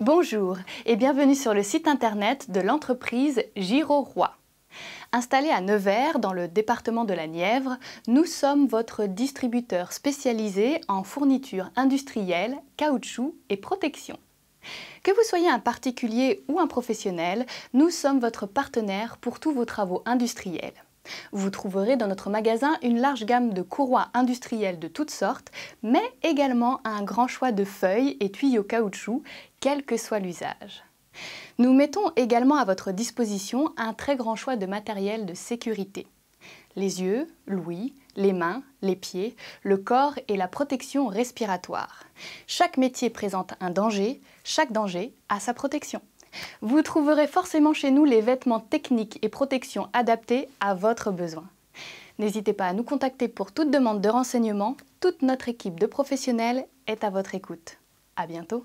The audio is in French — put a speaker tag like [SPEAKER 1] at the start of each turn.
[SPEAKER 1] Bonjour et bienvenue sur le site internet de l'entreprise giro Installée à Nevers, dans le département de la Nièvre, nous sommes votre distributeur spécialisé en fournitures industrielles, caoutchouc et protection. Que vous soyez un particulier ou un professionnel, nous sommes votre partenaire pour tous vos travaux industriels. Vous trouverez dans notre magasin une large gamme de courroies industrielles de toutes sortes, mais également un grand choix de feuilles et tuyaux caoutchouc, quel que soit l'usage. Nous mettons également à votre disposition un très grand choix de matériel de sécurité. Les yeux, l'ouïe, les mains, les pieds, le corps et la protection respiratoire. Chaque métier présente un danger, chaque danger a sa protection. Vous trouverez forcément chez nous les vêtements techniques et protections adaptés à votre besoin. N'hésitez pas à nous contacter pour toute demande de renseignement. Toute notre équipe de professionnels est à votre écoute. À bientôt.